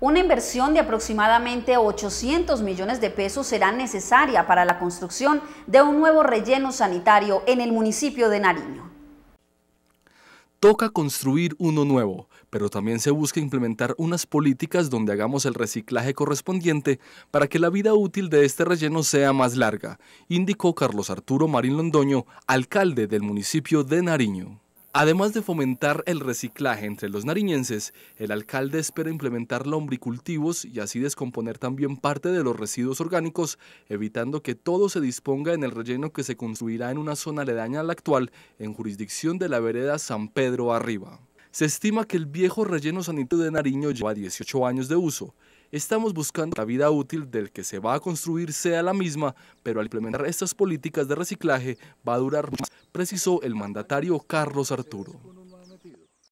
Una inversión de aproximadamente 800 millones de pesos será necesaria para la construcción de un nuevo relleno sanitario en el municipio de Nariño. Toca construir uno nuevo, pero también se busca implementar unas políticas donde hagamos el reciclaje correspondiente para que la vida útil de este relleno sea más larga, indicó Carlos Arturo Marín Londoño, alcalde del municipio de Nariño. Además de fomentar el reciclaje entre los nariñenses, el alcalde espera implementar lombricultivos y así descomponer también parte de los residuos orgánicos, evitando que todo se disponga en el relleno que se construirá en una zona aledaña a la actual, en jurisdicción de la vereda San Pedro Arriba. Se estima que el viejo relleno sanitario de Nariño lleva 18 años de uso Estamos buscando que la vida útil del que se va a construir sea la misma, pero al implementar estas políticas de reciclaje va a durar más, precisó el mandatario Carlos Arturo.